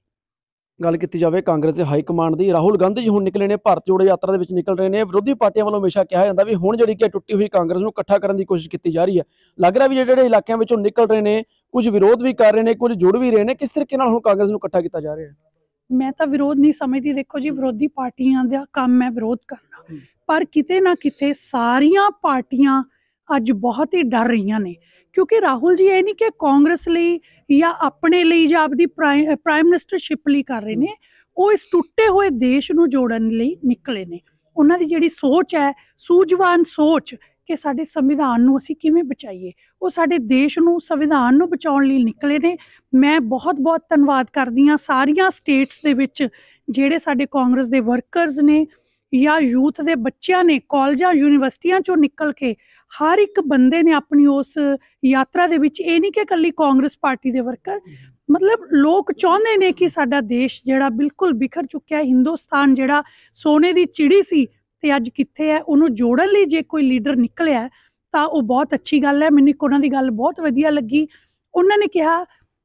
ਗੱਲ ਕੀਤੀ ਜਾਵੇ ਕਾਂਗਰਸ ਦੇ ਹਾਈ ਕਮਾਂਡ ਦੀ ਰਾਹੁਲ ਗਾਂਧੀ ਜੀ ਹੁਣ ਨਿਕਲੇ ਨੇ ਭਾਰਤ ਜੋੜੋ ਯਾਤਰਾ ਦੇ ਵਿੱਚ ਨਿਕਲ ਰਹੇ ਨੇ ਵਿਰੋਧੀ ਪਾਰਟੀਆਂ ਵੱਲੋਂ ਹਮੇਸ਼ਾ ਕਿਹਾ ਜਾਂਦਾ ਵੀ ਹੁਣ ਜਿਹੜੀ ਕਿ ਟੁੱਟੀ ਹੋਈ ਕਾਂਗਰਸ ਨੂੰ ਇਕੱਠਾ ਕਰਨ ਦੀ ਕੋਸ਼ਿਸ਼ ਕੀਤੀ ਜਾ ਰਹੀ ਹੈ ਲੱਗ ਰਿਹਾ ਵੀ ਜਿਹੜੇ ਇਲਾਕਿਆਂ ਵਿੱਚੋਂ ਨਿਕਲ ਰਹੇ ਨੇ ਕੁਝ ਵਿਰੋਧ ਵੀ ਕਰ ਰਹੇ ਨੇ ਕੁਝ ਜੁੜ ਵੀ ਰਹੇ ਨੇ ਕਿਸ ਤਰੀਕੇ ਨਾਲ ਹੁਣ ਕਾਂਗਰਸ ਨੂੰ ਇਕੱਠਾ ਕੀਤਾ ਜਾ ਰਿਹਾ ਹੈ ਮੈਂ ਤਾਂ ਵਿਰੋਧ ਨਹੀਂ ਸਮਝਦੀ ਦੇਖੋ ਜੀ ਵਿਰੋਧੀ ਪਾਰਟੀਆਂ ਦਾ ਕੰਮ ਹੈ ਵਿਰੋਧ ਕਰਨਾ ਪਰ ਕਿਤੇ ਨਾ ਕਿਤੇ ਸਾਰੀਆਂ ਪਾਰਟੀਆਂ ਅੱਜ ਬਹੁਤ ਹੀ ਡਰ ਰਹੀਆਂ ਨੇ ਕਿਉਂਕਿ ਰਾਹੁਲ ਜੀ ਇਹ ਨਹੀਂ ਕਿ ਕਾਂਗਰਸ ਲਈ ਜਾਂ ਆਪਣੇ ਲਈ ਜਾਂ ਆਪਦੀ ਪ੍ਰਾਈਮ ਮਿਨਿਸਟਰਸ਼ਿਪ ਲਈ ਕਰ ਰਹੇ ਨੇ ਉਹ ਇਸ ਟੁੱਟੇ ਹੋਏ ਦੇਸ਼ ਨੂੰ ਜੋੜਨ ਲਈ ਨਿਕਲੇ ਨੇ ਉਹਨਾਂ ਦੀ ਜਿਹੜੀ ਸੋਚ ਹੈ ਸੂਝਵਾਨ ਸੋਚ ਕਿ ਸਾਡੇ ਸੰਵਿਧਾਨ ਨੂੰ ਅਸੀਂ ਕਿਵੇਂ ਬਚਾਈਏ ਉਹ ਸਾਡੇ ਦੇਸ਼ ਨੂੰ ਸੰਵਿਧਾਨ ਨੂੰ ਬਚਾਉਣ ਲਈ ਨਿਕਲੇ ਨੇ ਮੈਂ ਬਹੁਤ-ਬਹੁਤ ਧੰਨਵਾਦ ਕਰਦੀ ਹਾਂ ਸਾਰੀਆਂ ਸਟੇਟਸ ਦੇ ਵਿੱਚ ਜਿਹੜੇ ਸਾਡੇ ਕਾਂਗਰਸ ਦੇ ਵਰਕਰਸ ਨੇ ਜਾਂ ਯੂਥ ਦੇ ਬੱਚਿਆਂ ਨੇ ਕਾਲਜਾਂ ਯੂਨੀਵਰਸਿਟੀਆਂ ਚੋਂ ਨਿਕਲ ਕੇ ਹਰ ਇੱਕ ਬੰਦੇ ਨੇ ਆਪਣੀ ਉਸ ਯਾਤਰਾ ਦੇ ਵਿੱਚ ਇਹ ਨਹੀਂ ਕਿ ਇਕੱਲੀ ਕਾਂਗਰਸ ਪਾਰਟੀ ਦੇ ਵਰਕਰ ਮਤਲਬ ਲੋਕ ਚਾਹੁੰਦੇ ਨੇ ਕਿ ਸਾਡਾ ਦੇਸ਼ ਜਿਹੜਾ ਬਿਲਕੁਲ ਬਿਖਰ ਚੁੱਕਿਆ ਹੈ ਹਿੰਦੁਸਤਾਨ ਜਿਹੜਾ ਸੋਨੇ ਦੀ ਚਿੜੀ ਸੀ ਤੇ ਅੱਜ ਕਿੱਥੇ ਹੈ ਉਹਨੂੰ ਜੋੜਨ ਲਈ ਜੇ ਕੋਈ ਲੀਡਰ ਨਿਕਲਿਆ ਤਾਂ ਉਹ ਬਹੁਤ ਅੱਛੀ ਗੱਲ ਹੈ ਮੈਨੂੰ ਉਹਨਾਂ ਦੀ ਗੱਲ ਬਹੁਤ ਵਧੀਆ ਲੱਗੀ ਉਹਨਾਂ ਨੇ ਕਿਹਾ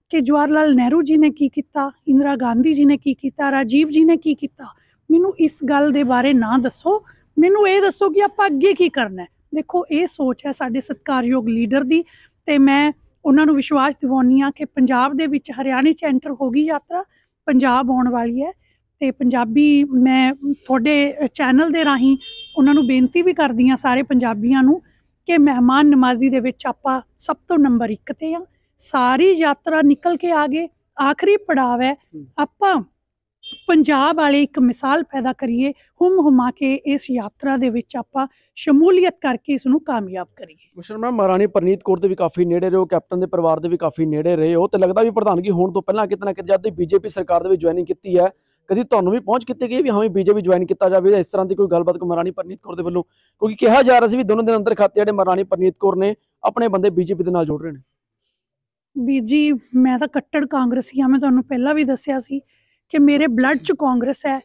ਕਿ ਜਵਾਹਰ ਲਾਲ ਨਹਿਰੂ ਜੀ ਨੇ ਕੀ ਕੀਤਾ ਇੰਦਰਾ ਗਾਂਧੀ ਜੀ ਨੇ ਕੀ ਕੀਤਾ ਰਾਜੀਵ ਜੀ ਨੇ ਕੀ ਕੀਤਾ ਮੈਨੂੰ ਇਸ ਗੱਲ ਦੇ ਬਾਰੇ ਨਾ ਦੱਸੋ ਮੈਨੂੰ ਇਹ ਦੱਸੋ ਕਿ ਆਪਾਂ ਅੱਗੇ ਕੀ ਕਰਨਾ ਹੈ ਦੇਖੋ ਇਹ ਸੋਚ ਹੈ ਸਾਡੇ ਸਤਕਾਰਯੋਗ ਲੀਡਰ ਦੀ ਤੇ ਮੈਂ ਉਹਨਾਂ ਨੂੰ ਵਿਸ਼ਵਾਸ ਦਿਵਾਉਣੀ ਆ ਕਿ ਪੰਜਾਬ ਦੇ ਵਿੱਚ ਹਰਿਆਣੇ ਚ ਐਂਟਰ ਹੋ ਗਈ ਯਾਤਰਾ ਪੰਜਾਬ ਆਉਣ ਵਾਲੀ ਹੈ ਤੇ ਪੰਜਾਬੀ ਮੈਂ ਤੁਹਾਡੇ ਚੈਨਲ ਦੇ ਰਾਹੀਂ ਉਹਨਾਂ ਨੂੰ ਬੇਨਤੀ ਵੀ ਕਰਦੀ ਆ ਸਾਰੇ ਪੰਜਾਬੀਆਂ ਨੂੰ ਕਿ ਮਹਿਮਾਨ ਨਮਾਜ਼ੀ ਦੇ ਵਿੱਚ ਆਪਾਂ ਸਭ ਤੋਂ ਨੰਬਰ 1 ਤੇ ਆ ਸਾਰੀ ਯਾਤਰਾ ਨਿਕਲ ਕੇ ਆਗੇ ਆਖਰੀ ਪੜਾਅ ਹੈ ਆਪਾਂ ਪੰਜਾਬ ਵਾਲੇ ਇੱਕ ਮਿਸਾਲ ਪੈਦਾ ਕਰੀਏ ਹੁਮ ਹੁਮਾ ਕੇ ਇਸ ਯਾਤਰਾ ਦੇ ਵਿੱਚ ਆਪਾਂ ਸ਼ਮੂਲੀਅਤ ਕਰਕੇ ਇਸ ਨੂੰ ਕਾਮਯਾਬ ਕਰੀਏ ਮਿਸਟਰ ਮੈਮ ਮਹਾਰਾਣੀ ਪ੍ਰਨੀਤ ਕੌਰ ਦੇ ਵੀ ਕਾਫੀ ਨੇੜੇ ਰਹੇ ਹੋ ਕੈਪਟਨ ਦੇ ਪਰਿਵਾਰ ਦੇ ਵੀ ਕਾਫੀ ਨੇੜੇ ਰਹੇ ਹੋ ਤੇ ਲੱਗਦਾ ਵੀ ਪ੍ਰਧਾਨਗੀ ਹੋਣ ਤੋਂ ਪਹਿਲਾਂ ਕਿਤਨਾ ਕਿਤੇ ਜਦ ਦੀ ਬੀਜੇਪੀ ਸਰਕਾਰ ਦੇ ਵਿੱਚ ਜੁਆਇਨਿੰਗ ਕੀਤੀ ਹੈ ਕਦੀ ਤੁਹਾਨੂੰ ਵੀ ਪਹੁੰਚ ਕੀਤੀ ਗਈ ਵੀ ਹਾਂ ਵੀ ਬੀਜੇਪੀ ਜੁਆਇਨ ਕੀਤਾ ਜਾਵੇ ਇਸ ਤਰ੍ਹਾਂ ਦੀ ਕੋਈ ਗੱਲਬਾਤ ਕੋ ਮਹਾਰਾਣੀ ਪ੍ਰਨੀਤ ਕੌਰ ਦੇ ਵੱਲੋਂ ਕਿਉਂਕਿ ਕਿਹਾ ਜਾ ਰਿਹਾ ਸੀ ਵੀ ਦੋਨੋਂ ਦਿਨ ਅੰਦਰ ਖਾਤੇ ਜਿਹੜੇ ਮਹਾਰਾਣੀ ਪ੍ਰਨੀਤ ਕੌਰ ਨੇ ਆਪਣੇ ਬੰਦੇ ਬੀਜੇਪੀ ਦੇ ਨਾਲ ਜੋੜ ਰਹੇ ਨੇ ਬੀਜੀ ਮੈਂ ਤਾਂ ਕੱਟੜ ਕਾਂਗਰਸੀ ਆ ਮੈਂ ਤੁਹਾਨੂੰ ਪਹਿਲਾਂ ਵੀ ਦੱਸਿਆ ਸੀ ਕਿ ਮੇਰੇ ਬਲੱਡ 'ਚ ਕਾਂਗਰਸ ਹੈ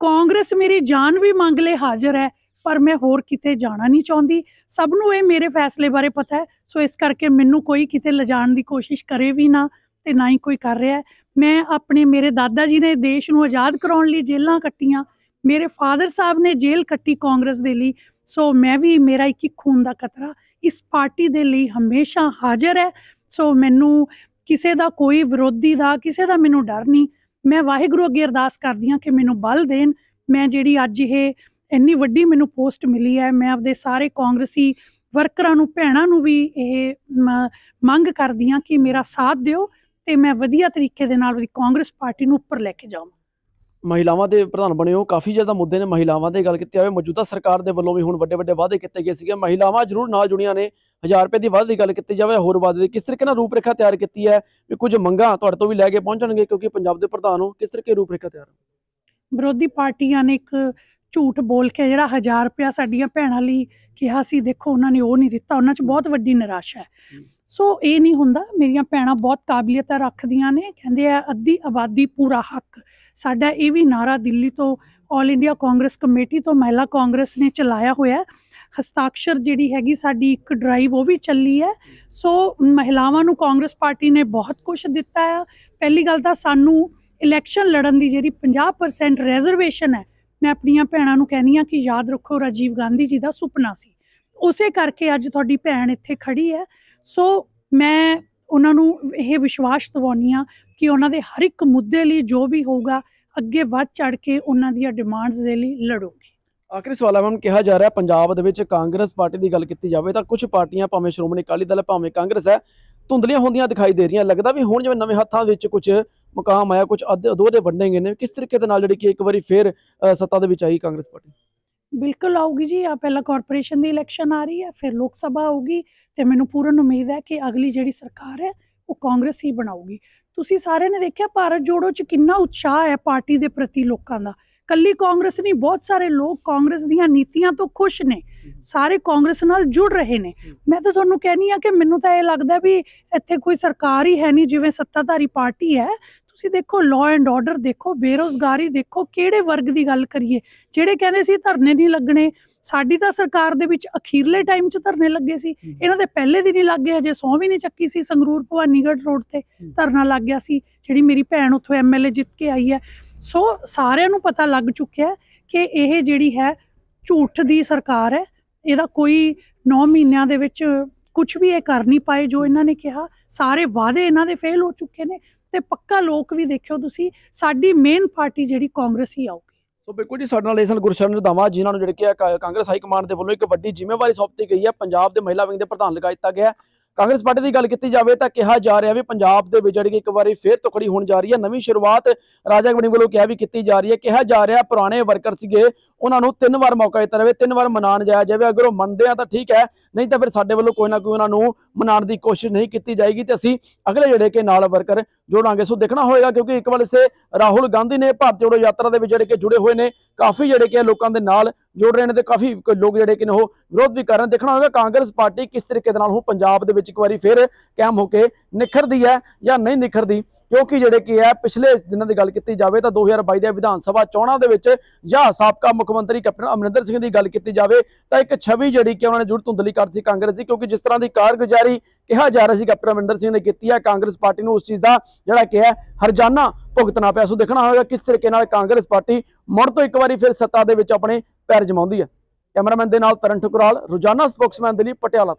ਕਾਂਗਰਸ ਮੇਰੀ ਜਾਨ ਵੀ ਮੰਗ ਲੈ ਹਾਜ਼ਰ ਹੈ ਪਰ ਮੈਂ ਹੋਰ ਕਿਤੇ ਜਾਣਾ ਨਹੀਂ ਚਾਹੁੰਦੀ ਸਭ ਨੂੰ ਇਹ ਮੇਰੇ ਫੈਸਲੇ ਬਾਰੇ ਪਤਾ ਹੈ ਸੋ ਇਸ ਕਰਕੇ ਮੈਨੂੰ ਕੋਈ ਕਿਤੇ ਲਿਜਾਣ ਦੀ ਕੋਸ਼ਿਸ਼ ਕਰੇ ਵੀ ਨਾ ਤੇ ਨਾ ਹੀ ਕੋਈ ਕਰ ਰਿਹਾ ਮੈਂ ਆਪਣੇ ਮੇਰੇ ਦਾਦਾ ਜੀ ਨੇ ਦੇਸ਼ ਨੂੰ ਆਜ਼ਾਦ ਕਰਾਉਣ ਲਈ ਜੇਲਾਂ ਕੱਟੀਆਂ ਮੇਰੇ ਫਾਦਰ ਸਾਹਿਬ ਨੇ ਜੇਲ੍ਹ ਕੱਟੀ ਕਾਂਗਰਸ ਦੇ ਲਈ ਸੋ ਮੈਂ ਵੀ ਮੇਰਾ ਇੱਕ ਹੀ ਖੂਨ ਦਾ ਕਤਰਾ ਇਸ ਪਾਰਟੀ ਦੇ ਲਈ ਹਮੇਸ਼ਾ ਹਾਜ਼ਰ ਹੈ ਸੋ ਮੈਨੂੰ ਕਿਸੇ ਦਾ ਕੋਈ ਵਿਰੋਧੀ ਦਾ ਕਿਸੇ ਦਾ ਮੈਨੂੰ ਡਰ ਨਹੀਂ ਮੈਂ ਵਾਹਿਗੁਰੂ ਅੱਗੇ ਅਰਦਾਸ ਕਰਦੀ ਹਾਂ ਕਿ ਮੈਨੂੰ ਬਲ ਦੇਣ ਮੈਂ ਜਿਹੜੀ ਅੱਜ ਇਹ ਇੰਨੀ ਵੱਡੀ ਮੈਨੂੰ ਪੋਸਟ ਮਿਲੀ ਹੈ ਮੈਂ ਆਪਦੇ ਸਾਰੇ ਕਾਂਗਰਸੀ ਵਰਕਰਾਂ ਨੂੰ ਭੈਣਾਂ ਨੂੰ ਵੀ ਇਹ ਮੰਗ ਕਰਦੀ ਹਾਂ ਕਿ ਮੇਰਾ ਸਾਥ ਦਿਓ ਤੇ ਮੈਂ ਵਧੀਆ ਤਰੀਕੇ ਦੇ ਨਾਲ ਕਾਂਗਰਸ ਪਾਰਟੀ ਨੂੰ ਉੱਪਰ ਲੈ ਕੇ ਜਾਵਾਂ ਮਹਿਲਾਵਾਂ ਦੇ ਪ੍ਰਧਾਨ ਬਣੇ ਹੋ ਕਾਫੀ ਜ਼ਿਆਦਾ ਮੁੱਦੇ ਨੇ ਮਹਿਲਾਵਾਂ ਦੇ ਗੱਲ ਕੀਤੀ ਆਵੇ ਮੌਜੂਦਾ ਸਰਕਾਰ ਦੇ ਵੱਲੋਂ ਵੀ ਹੁਣ ਵੱਡੇ ਵੱਡੇ ਵਾਅਦੇ ਕੀਤੇ ਗਏ ਸੀਗੇ ਮਹਿਲਾਵਾਂ ਜ਼ਰੂਰ ਨਾਲ ਜੁੜੀਆਂ ਨੇ 1000 ਰੁਪਏ ਦੀ ਵਾਅਦੇ ਦੀ ਗੱਲ ਕੀਤੀ ਜਾਵੇ ਹੋਰ ਵਾਅਦੇ ਦੀ ਕਿਸ ਤਰੀਕੇ ਨਾਲ ਰੂਪਰੇਖਾ ਤਿਆਰ ਕੀਤੀ ਹੈ ਵੀ ਕੁਝ ਮੰਗਾਂ ਤੁਹਾਡੇ ਤੋਂ ਵੀ ਲੈ ਕੇ ਪਹੁੰਚਣਗੇ ਕਿਉਂਕਿ ਪੰਜਾਬ ਦੇ ਪ੍ਰਧਾਨ ਹੋ ਕਿਸ ਤਰੀਕੇ ਰੂਪਰੇਖਾ ਤਿਆਰ ਵਿਰੋਧੀ ਪਾਰਟੀਆਂ ਨੇ ਇੱਕ ਝੂਠ ਬੋਲ ਕੇ ਜਿਹੜਾ 1000 ਰੁਪਿਆ ਸਾਡੀਆਂ ਭੈਣਾਂ ਲਈ ਕਿਹਾ ਸੀ ਦੇਖੋ ਉਹਨਾਂ ਨੇ ਉਹ ਨਹੀਂ ਦਿੱਤਾ ਉਹਨਾਂ 'ਚ ਬਹੁਤ ਵੱਡੀ ਨਿਰਾਸ਼ਾ ਹੈ ਸੋ ਇਹ ਨਹੀਂ ਹੁੰਦਾ ਮੇਰੀਆਂ ਭੈਣਾਂ ਬਹੁਤ ਕਾਬਲੀਅਤਾਂ ਰੱਖਦੀਆਂ ਨੇ ਕਹਿੰਦੇ ਆ ਅੱਧੀ ਆਬਾਦੀ ਪੂਰਾ ਹੱਕ ਸਾਡਾ ਇਹ ਵੀ ਨਾਰਾ ਦਿੱਲੀ ਤੋਂ ਆਲ ਇੰਡੀਆ ਕਾਂਗਰਸ ਕਮੇਟੀ ਤੋਂ ਮਹਿਲਾ ਕਾਂਗਰਸ ਨੇ ਚਲਾਇਆ ਹੋਇਆ ਹਸਤਾਕਸ਼ਰ ਜਿਹੜੀ ਹੈਗੀ ਸਾਡੀ ਇੱਕ ਡਰਾਈਵ ਉਹ ਵੀ ਚੱਲੀ ਹੈ ਸੋ ਮਹਿਲਾਵਾਂ ਨੂੰ ਕਾਂਗਰਸ ਪਾਰਟੀ ਨੇ ਬਹੁਤ ਕੁਝ ਦਿੱਤਾ ਹੈ ਪਹਿਲੀ ਗੱਲ ਤਾਂ ਸਾਨੂੰ ਇਲੈਕਸ਼ਨ ਲੜਨ ਦੀ ਜਿਹੜੀ 50% ਰਿਜ਼ਰਵੇਸ਼ਨ ਹੈ ਮੈਂ ਆਪਣੀਆਂ ਭੈਣਾਂ ਨੂੰ ਕਹਿੰਨੀ ਆ ਕਿ ਯਾਦ ਰੱਖੋ ਰਾਜੀਵ ਗਾਂਧੀ ਜੀ ਦਾ ਸੁਪਨਾ ਸੀ ਉਸੇ ਕਰਕੇ ਅੱਜ ਤੁਹਾਡੀ ਭੈਣ ਇੱਥੇ ਖੜੀ ਹੈ ਸੋ ਮੈਂ ਉਹਨਾਂ ਨੂੰ ਇਹ ਵਿਸ਼ਵਾਸ ਦਿਵਾਉਣੀ ਆ ਕਿ ਉਹਨਾਂ ਦੇ ਹਰ ਇੱਕ ਮੁੱਦੇ ਲਈ ਜੋ ਵੀ ਹੋਊਗਾ ਅੱਗੇ ਵੱਧ ਚੜ ਕੇ ਉਹਨਾਂ ਦੀਆਂ ਡਿਮਾਂਡਸ ਦੇ ਲਈ ਲੜੋਗੇ ਆਖਰੀ ਸਵਾਲ ਹੈ ਮੈਮ ਕਿਹਾ ਜਾ ਰਿਹਾ ਪੰਜਾਬ ਦੇ ਵਿੱਚ ਕਾਂਗਰਸ ਪਾਰਟੀ ਦੀ ਗੱਲ ਕੀਤੀ ਜਾਵੇ ਤਾਂ ਕੁਝ ਪਾਰਟੀਆਂ ਭਾਵੇਂ ਸ਼੍ਰੋਮਣੀ ਅਕਾਲੀ ਦਲ ਭਾਵੇਂ ਕਾਂਗਰਸ ਹੈ ਧੁੰਦਲੀਆਂ ਹੁੰਦੀਆਂ ਦਿਖਾਈ ਦੇ ਰਹੀਆਂ ਲੱਗਦਾ ਵੀ ਹੁਣ ਜਿਵੇਂ ਨਵੇਂ ਹੱਥਾਂ ਵਿੱਚ ਕੁਝ ਮੁਕਾਮ ਆਇਆ ਕੁਝ ਅਦੋਦੇ ਵੰਡੇ ਗਏ ਨੇ ਕਿਸ ਤਰੀਕੇ ਦੇ ਨਾਲ ਜਿਹੜੀ ਕਿ ਇੱਕ ਵਾਰੀ ਫੇਰ ਸੱਤਾ ਦੇ ਵਿੱਚ ਆਈ ਕਾਂਗਰਸ ਪਾਰਟੀ ਬਿਲਕੁਲ ਆਉਗੀ ਜੀ ਆ ਪਹਿਲਾਂ ਕਾਰਪੋਰੇਸ਼ਨ ਦੀ ਇਲੈਕਸ਼ਨ ਆ ਰਹੀ ਹੈ ਫਿਰ ਲੋਕ ਸਭਾ ਆਊਗੀ ਤੇ ਮੈਨੂੰ ਪੂਰਨ ਉਮੀਦ ਹੈ ਕਿ ਅਗਲੀ ਜਿਹੜੀ ਸਰਕਾਰ ਹੈ ਉਹ ਕਾਂਗਰਸ ਹੀ ਬਣਾਉਗੀ ਤੁਸੀਂ ਸਾਰੇ ਨੇ ਦੇਖਿਆ ਭਾਰਤ ਜੋੜੋ 'ਚ ਕਿੰਨਾ ਉਤਸ਼ਾਹ ਹੈ ਪਾਰਟੀ ਦੇ ਪ੍ਰਤੀ ਲੋਕਾਂ ਦਾ ਕੱਲੀ ਕਾਂਗਰਸ ਨਹੀਂ ਬਹੁਤ ਸਾਰੇ ਲੋਕ ਕਾਂਗਰਸ ਦੀਆਂ ਨੀਤੀਆਂ ਤੋਂ ਖੁਸ਼ ਨੇ ਸਾਰੇ ਕਾਂਗਰਸ ਨਾਲ ਜੁੜ ਰਹੇ ਨੇ ਮੈਂ ਤਾਂ ਤੁਹਾਨੂੰ ਕਹਿਣੀ ਆ ਕਿ ਮੈਨੂੰ ਤਾਂ ਇਹ ਲੱਗਦਾ ਵੀ ਇੱਥੇ ਕੋਈ ਸਰਕਾਰ ਹੀ ਹੈ ਨਹੀਂ ਜਿਵੇਂ ਸੱਤਾਧਾਰੀ ਪਾਰਟੀ ਹੈ ਤੁਸੀਂ ਦੇਖੋ ਲਾਅ ਐਂਡ ਆਰਡਰ ਦੇਖੋ ਬੇਰੋਜ਼ਗਾਰੀ ਦੇਖੋ ਕਿਹੜੇ ਵਰਗ ਦੀ ਗੱਲ ਕਰੀਏ ਜਿਹੜੇ ਕਹਿੰਦੇ ਸੀ ਧਰਨੇ ਨਹੀਂ ਲੱਗਣੇ ਸਾਡੀ ਤਾਂ ਸਰਕਾਰ ਦੇ ਵਿੱਚ ਅਖੀਰਲੇ ਟਾਈਮ 'ਚ ਧਰਨੇ ਲੱਗੇ ਸੀ ਇਹਨਾਂ ਦੇ ਪਹਿਲੇ ਦਿਨ ਹੀ ਲੱਗ ਗਏ ਹਜੇ ਸੌ ਵੀ ਨਹੀਂ ਚੱਕੀ ਸੀ ਸੰਗਰੂਰ ਭਵਾਨੀਗੜ੍ਹ ਰੋਡ ਤੇ ਧਰਨਾ ਲੱਗ ਗਿਆ ਸੀ ਜਿਹੜੀ ਮੇਰੀ ਭੈਣ ਉੱਥੋਂ ਐਮਐਲਏ ਜਿੱਤ ਕੇ ਆਈ ਹੈ ਸੋ ਸਾਰਿਆਂ ਨੂੰ ਪਤਾ ਲੱਗ ਚੁੱਕਿਆ ਕਿ ਇਹ ਜਿਹੜੀ ਹੈ ਝੂਠ ਦੀ ਸਰਕਾਰ ਹੈ ਇਹਦਾ ਕੋਈ 9 ਮਹੀਨਿਆਂ ਦੇ ਵਿੱਚ ਕੁਝ ਵੀ ਇਹ ਕਰ ਨਹੀਂ ਪਾਏ ਜੋ ਇਹਨਾਂ ਨੇ ਕਿਹਾ ਸਾਰੇ ਵਾਅਦੇ ਇਹਨਾਂ ਦੇ ਫੇਲ ਹੋ ਚੁੱਕੇ ਨੇ ਤੇ ਪੱਕਾ ਲੋਕ ਵੀ ਦੇਖਿਓ ਤੁਸੀਂ ਸਾਡੀ ਮੇਨ ਪਾਰਟੀ ਜਿਹੜੀ ਕਾਂਗਰਸ ਹੀ ਆਊਗੀ ਸੋ ਬਿਲਕੁਲ ਜੀ ਸਾਡੇ ਨਾਲ ਇਸ ਨਾਲ ਗੁਰਸ਼ਰਨ ਰਦਾਵਾ ਜਿਨ੍ਹਾਂ ਨੂੰ ਜਿਹੜੇ ਕਿ ਕਾਂਗਰਸ ਹਾਈ ਕਮਾਂਡ ਦੇ ਵੱਲੋਂ ਇੱਕ ਵੱਡੀ ਜ਼ਿੰਮੇਵਾਰੀ ਸੌਂਪੀ ਗਈ ਹੈ ਪੰਜਾਬ ਦੇ ਮਹਿਲਾ ਵਿੰਗ ਦੇ ਪ੍ਰਧਾਨ ਲਗਾ ਦਿੱਤਾ ਗਿਆ ਕਾਂਗਰਸ ਪਾਰਟੀ ਦੀ ਗੱਲ ਕੀਤੀ ਜਾਵੇ ਤਾਂ ਕਿਹਾ ਜਾ ਰਿਹਾ ਵੀ ਪੰਜਾਬ ਦੇ ਵਿੱਚ ਜਿਹੜੀ ਇੱਕ ਵਾਰੀ ਫੇਰ ਤੋਂ ਖੜੀ ਹੋਣ ਜਾ ਰਹੀ ਹੈ ਨਵੀਂ ਸ਼ੁਰੂਆਤ ਰਾਜਾ ਗਵਣੀ ਵੱਲੋਂ ਕਿਹਾ ਵੀ ਕੀਤੀ ਜਾ ਰਹੀ ਹੈ ਕਿਹਾ ਜਾ ਰਿਹਾ ਪੁਰਾਣੇ ਵਰਕਰ ਸੀਗੇ ਉਹਨਾਂ ਨੂੰ ਤਿੰਨ ਵਾਰ ਮੌਕਾ ਦਿੱਤਾ ਜਾਵੇ ਤਿੰਨ ਵਾਰ ਮਨਾਣ ਜਾਇਆ ਜਾਵੇ ਅਗਰ ਉਹ ਮੰਨਦੇ ਆ ਤਾਂ ਠੀਕ ਹੈ ਨਹੀਂ ਤਾਂ ਫਿਰ ਸਾਡੇ ਵੱਲੋਂ ਕੋਈ ਨਾ ਕੋਈ ਉਹਨਾਂ ਨੂੰ ਮਨਾਣ ਦੀ ਕੋਸ਼ਿਸ਼ ਨਹੀਂ ਕੀਤੀ ਜਾਏਗੀ ਤੇ ਅਸੀਂ ਅਗਲੇ ਜਿਹੜੇ ਕਿ ਨਾਲ ਵਰਕਰ ਜੋੜਾਂਗੇ ਸੋ ਦੇਖਣਾ ਹੋਏਗਾ ਕਿਉਂਕਿ ਇੱਕ ਵਾਰ ਇਸੇ ਰਾਹੁਲ ਗਾਂਧੀ ਨੇ ਭਾਰਤ ਜੋੜੋ ਯਾਤਰਾ ਦੇ ਵਿੱਚ ਜਿਹੜੇ ਕਿ ਜੁੜੇ ਹੋਏ ਨੇ ਕਾਫੀ ਜਿਹੜੇ ਕਿ ਲੋਕਾਂ ਦੇ ਨਾਲ ਜੁੜ ਰਹੇ ਨੇ ਤੇ ਕਾਫੀ ਲੋਕ ਜਿਹੜੇ ਕਿ ਨੇ ਉਹ ਵਿਰੋਧ ਵੀ ਕਰ ਰਹੇ ਦੇਖਣਾ ਹੋਏਗਾ ਕਾਂਗਰਸ ਪਾਰਟੀ ਕਿਸ ਤਰੀਕੇ ਦੇ ਨਾਲ ਹੁਣ ਪੰਜਾਬ ਦੇ ਵਿੱਚ ਵਿੱਚ ਇੱਕ ਵਾਰੀ ਫਿਰ ਕਾਇਮ ਹੋ ਕੇ ਨਿਖਰਦੀ ਹੈ ਜਾਂ ਨਹੀਂ ਨਿਖਰਦੀ ਕਿਉਂਕਿ ਜਿਹੜੇ ਕੀ ਹੈ ਪਿਛਲੇ ਦਿਨਾਂ ਦੀ ਗੱਲ ਕੀਤੀ ਜਾਵੇ ਤਾਂ 2022 ਦੇ ਵਿਧਾਨ ਸਭਾ ਚੋਣਾਂ ਦੇ ਵਿੱਚ ਜਾਂ ਸਾਬਕਾ ਮੁੱਖ ਮੰਤਰੀ ਕੈਪਟਨ ਅਮਰਿੰਦਰ ਸਿੰਘ ਦੀ ਗੱਲ ਕੀਤੀ ਜਾਵੇ ਤਾਂ ਇੱਕ ਛਵੀ ਜਿਹੜੀ ਕਿ ਉਹਨਾਂ ਨੇ ਜੁੜ ਧੁੰਦਲੀ ਕਰਤੀ ਕਾਂਗਰਸ ਦੀ ਕਿਉਂਕਿ ਜਿਸ ਤਰ੍ਹਾਂ ਦੀ ਕਾਰਗੁਜ਼ਾਰੀ ਕਿਹਾ ਜਾ ਰਿਹਾ ਸੀ ਕੈਪਟਨ ਅਮਰਿੰਦਰ ਸਿੰਘ ਨੇ ਕੀਤੀ ਹੈ ਕਾਂਗਰਸ ਪਾਰਟੀ ਨੂੰ ਉਸ ਚੀਜ਼ ਦਾ ਜਿਹੜਾ ਕਿ ਹੈ ਹਰਜਾਨਾ ਭੁਗਤਣਾ ਪਿਆ ਸੋ ਦੇਖਣਾ ਹੋਵੇਗਾ ਕਿਸ ਤਰੀਕੇ ਨਾਲ ਕਾਂਗਰਸ ਪਾਰਟੀ ਮੁੜ ਤੋਂ ਇੱਕ ਵਾਰੀ ਫਿਰ ਸੱਤਾ ਦੇ ਵਿੱਚ ਆਪਣੇ ਪੈਰ ਜਮਾਉਂਦੀ ਹੈ ਕੈਮਰਾਮੈਨ ਦੇ ਨਾਲ ਤਰਨ ਠੁਕਰਾਲ ਰੋਜ਼ਾਨਾ ਸਪੋਕਸਮੈਨ ਦੇ ਲਈ ਪਟਿਆਲਾ